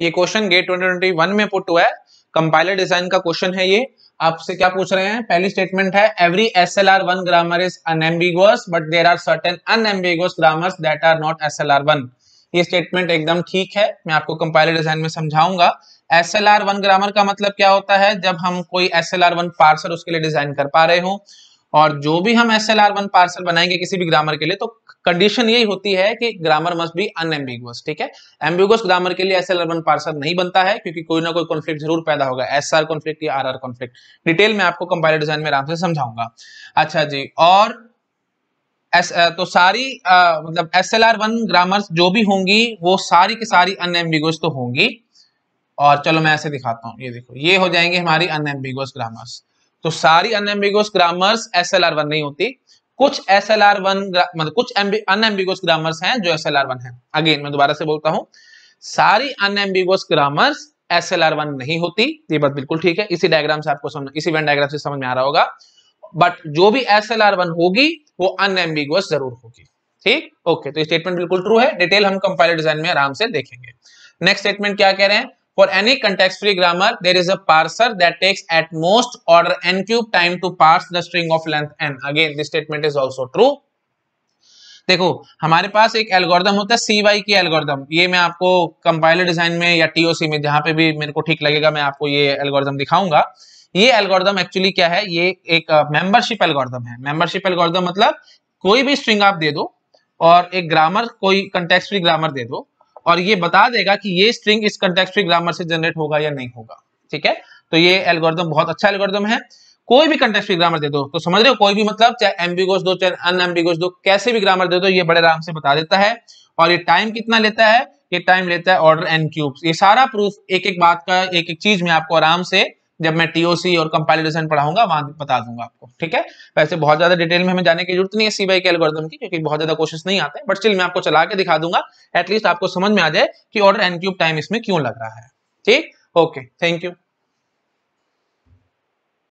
ये question gate 2021 में put हुआ है कंपाइलर डिजाइन का क्वेश्चन है ये आपसे क्या पूछ रहे हैं पहली स्टेटमेंट है every S L R one grammar is unambiguous but there are certain unambiguous grammars that are not S L R one ये स्टेटमेंट एकदम ठीक है मैं आपको कंपाइलर डिजाइन में समझाऊंगा S L R one grammar का मतलब क्या होता है जब हम कोई S L R one parser उसके लिए डिजाइन कर पा रहे हो और जो भी हम S L R one parser बनाएंगे किसी भी ग्रामर के लिए तो कंडीशन यही होती है कि ग्रामर मस्ट बी अनएम्बिगुअस ठीक है एम्बिगुअस ग्रामर के लिए एस एल पार्सल नहीं बनता है क्योंकि कोई ना कोई कॉन्फ्लिक्ट जरूर पैदा होगा एस आर कॉन्फ्लिक्ट या आर आर कॉन्फ्लिक्ट डिटेल में आपको कंपाइलर डिजाइन में आराम से समझाऊंगा अच्छा जी और एस तो सारी मतलब S L R one grammars जो भी होंगी वो सारी की सारी अनएम्बिगुअस तो होंगी और चलो मैं ऐसे दिखाता हूँ ये देखो ये हो जाएंगे हमारी अनएम्बिगुअस ग्रामर्स तो सारी unambiguous grammars S L R one नहीं होती कुछ एस एल आर वन मतलब कुछ अनएम्बिगोस ग्रामर्स हैं जो एस एल आर वन है अगेन मैं दोबारा से बोलता हूँ सारी unambiguous grammars S L R one नहीं होती ये बात बिल्कुल ठीक है इसी डायग्राम से आपको समझ इसी वन डायग्राम से समझ में आ रहा होगा बट जो भी एस एल आर वन होगी वो अनएम्बिगोस जरूर होगी ठीक ओके तो स्टेटमेंट बिल्कुल ट्रू है डिटेल हम कंपाइलर डिजाइन में आराम से देखेंगे नेक्स्ट स्टेटमेंट क्या कह रहे हैं For any context-free grammar, there is a parser that takes at most order n cube time to parse the string of length n. Again, this statement is also true. देखो हमारे पास एक algorithm होता है सी Y की algorithm ये मैं आपको compiler design में या टीओसी में जहां पे भी मेरे को ठीक लगेगा मैं आपको ये एल्गोरिदम दिखाऊंगा ये एल्गोरिदम एक्चुअली क्या है ये एक मेंबरशिप uh, एल्गोरिदम है मेंबरशिप एल्गोरिदम मतलब कोई भी स्ट्रिंग आप दे दो और एक ग्रामर कोई कंटेक्स्ट फ्री ग्रामर दे दो और ये बता देगा कि ये स्ट्रिंग इस कंटेक्ट ग्रामर से जनरेट होगा या नहीं होगा ठीक है तो ये एल्गोरिदम बहुत अच्छा एल्गोरिदम है कोई भी कंटेक्स ग्रामर दे दो तो समझ रहे हो कोई भी मतलब चाहे एम्बिगोस दो चाहे अनएम्बिगोस दो कैसे भी ग्रामर दे दो ये बड़े आराम से बता देता है और ये टाइम कितना लेता है ये टाइम लेता है ऑर्डर एन क्यूब ये सारा प्रूफ एक एक बात का एक एक चीज में आपको आराम से जब मैं टीओसी और कंपाइलेशन पढ़ाऊंगा वहां बता दूंगा आपको ठीक है वैसे बहुत ज्यादा डिटेल में हमें जाने की जरूरत नहीं है सीबीआई के एल्गोरिथम की क्योंकि बहुत ज्यादा क्वेश्चन नहीं आते बट स्टिल मैं आपको चला के दिखा दूंगा एटलीस्ट आपको समझ में आ जाए कि ऑर्डर एन क्यूब टाइम इसमें क्यों लग रहा है ठीक ओके थैंक यू